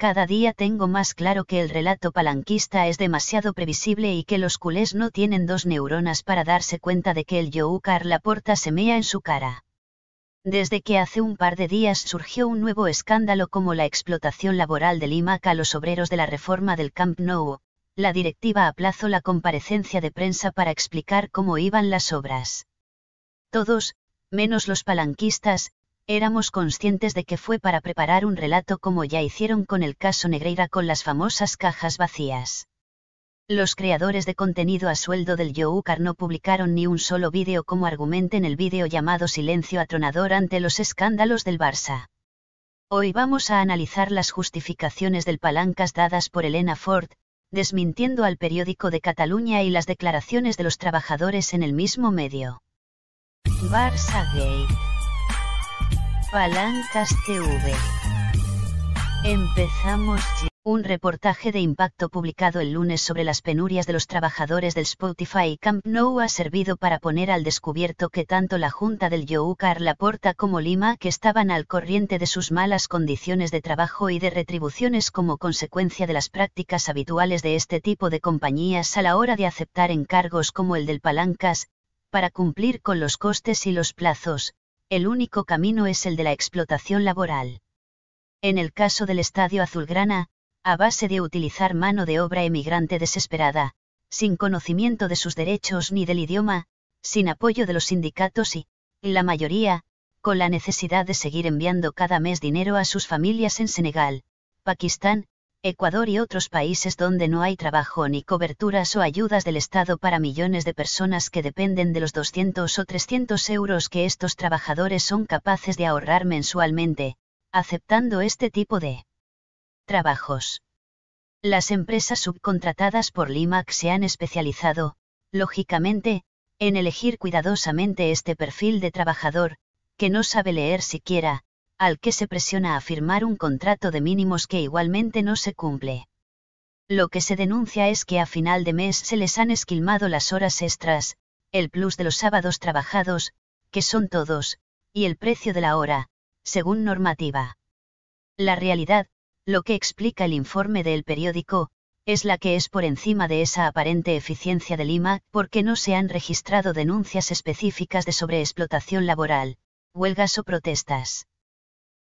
Cada día tengo más claro que el relato palanquista es demasiado previsible y que los culés no tienen dos neuronas para darse cuenta de que el Youkar la porta semea en su cara. Desde que hace un par de días surgió un nuevo escándalo como la explotación laboral de IMAC a los obreros de la reforma del Camp Nou, la directiva aplazó la comparecencia de prensa para explicar cómo iban las obras. Todos, menos los palanquistas, éramos conscientes de que fue para preparar un relato como ya hicieron con el caso Negreira con las famosas cajas vacías. Los creadores de contenido a sueldo del Youcar no publicaron ni un solo vídeo como argumento en el vídeo llamado Silencio atronador ante los escándalos del Barça. Hoy vamos a analizar las justificaciones del palancas dadas por Elena Ford, desmintiendo al periódico de Cataluña y las declaraciones de los trabajadores en el mismo medio. Barça Gate Palancas TV. Empezamos Un reportaje de impacto publicado el lunes sobre las penurias de los trabajadores del Spotify Camp Nou ha servido para poner al descubierto que tanto la Junta del la Laporta como Lima que estaban al corriente de sus malas condiciones de trabajo y de retribuciones como consecuencia de las prácticas habituales de este tipo de compañías a la hora de aceptar encargos como el del Palancas, para cumplir con los costes y los plazos, el único camino es el de la explotación laboral. En el caso del Estadio Azulgrana, a base de utilizar mano de obra emigrante desesperada, sin conocimiento de sus derechos ni del idioma, sin apoyo de los sindicatos y, la mayoría, con la necesidad de seguir enviando cada mes dinero a sus familias en Senegal, Pakistán, Ecuador y otros países donde no hay trabajo ni coberturas o ayudas del Estado para millones de personas que dependen de los 200 o 300 euros que estos trabajadores son capaces de ahorrar mensualmente, aceptando este tipo de trabajos. Las empresas subcontratadas por LIMAC se han especializado, lógicamente, en elegir cuidadosamente este perfil de trabajador, que no sabe leer siquiera, al que se presiona a firmar un contrato de mínimos que igualmente no se cumple. Lo que se denuncia es que a final de mes se les han esquilmado las horas extras, el plus de los sábados trabajados, que son todos, y el precio de la hora, según normativa. La realidad, lo que explica el informe del periódico, es la que es por encima de esa aparente eficiencia de Lima, porque no se han registrado denuncias específicas de sobreexplotación laboral, huelgas o protestas.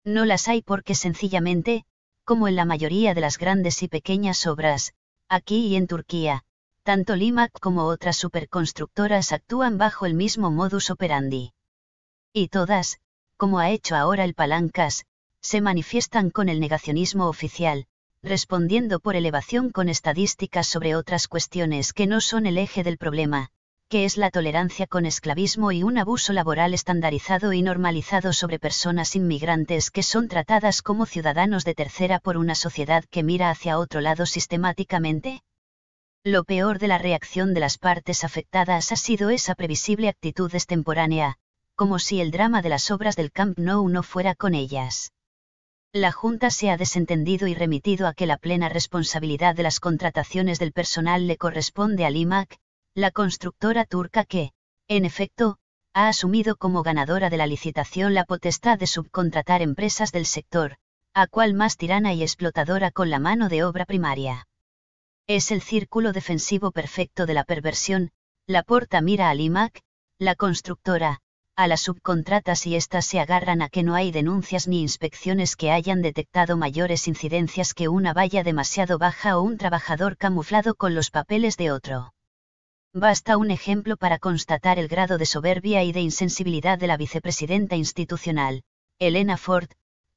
No las hay porque sencillamente, como en la mayoría de las grandes y pequeñas obras, aquí y en Turquía, tanto Limac como otras superconstructoras actúan bajo el mismo modus operandi. Y todas, como ha hecho ahora el Palancas, se manifiestan con el negacionismo oficial, respondiendo por elevación con estadísticas sobre otras cuestiones que no son el eje del problema, ¿Qué es la tolerancia con esclavismo y un abuso laboral estandarizado y normalizado sobre personas inmigrantes que son tratadas como ciudadanos de tercera por una sociedad que mira hacia otro lado sistemáticamente? Lo peor de la reacción de las partes afectadas ha sido esa previsible actitud extemporánea, como si el drama de las obras del Camp Nou no fuera con ellas. La Junta se ha desentendido y remitido a que la plena responsabilidad de las contrataciones del personal le corresponde al IMAC, la constructora turca que, en efecto, ha asumido como ganadora de la licitación la potestad de subcontratar empresas del sector, a cual más tirana y explotadora con la mano de obra primaria. Es el círculo defensivo perfecto de la perversión, la porta mira al IMAC, la constructora, a las subcontratas y éstas se agarran a que no hay denuncias ni inspecciones que hayan detectado mayores incidencias que una valla demasiado baja o un trabajador camuflado con los papeles de otro. Basta un ejemplo para constatar el grado de soberbia y de insensibilidad de la vicepresidenta institucional, Elena Ford,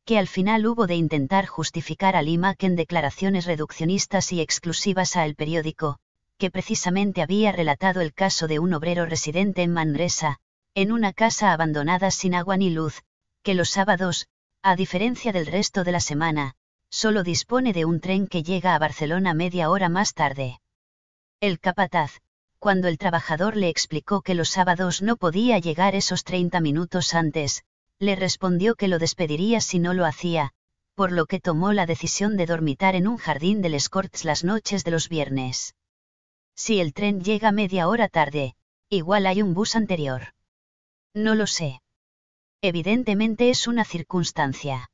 que al final hubo de intentar justificar Lima que en declaraciones reduccionistas y exclusivas a El Periódico, que precisamente había relatado el caso de un obrero residente en Manresa, en una casa abandonada sin agua ni luz, que los sábados, a diferencia del resto de la semana, solo dispone de un tren que llega a Barcelona media hora más tarde. El capataz, cuando el trabajador le explicó que los sábados no podía llegar esos 30 minutos antes, le respondió que lo despediría si no lo hacía, por lo que tomó la decisión de dormitar en un jardín del Escorts las noches de los viernes. Si el tren llega media hora tarde, igual hay un bus anterior. No lo sé. Evidentemente es una circunstancia.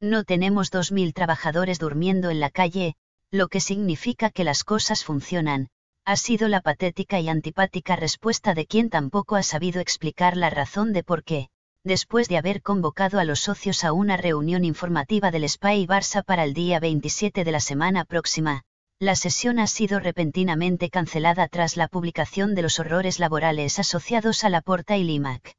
No tenemos 2.000 trabajadores durmiendo en la calle, lo que significa que las cosas funcionan, ha sido la patética y antipática respuesta de quien tampoco ha sabido explicar la razón de por qué, después de haber convocado a los socios a una reunión informativa del SPY Barça para el día 27 de la semana próxima, la sesión ha sido repentinamente cancelada tras la publicación de los horrores laborales asociados a la Porta y Limac.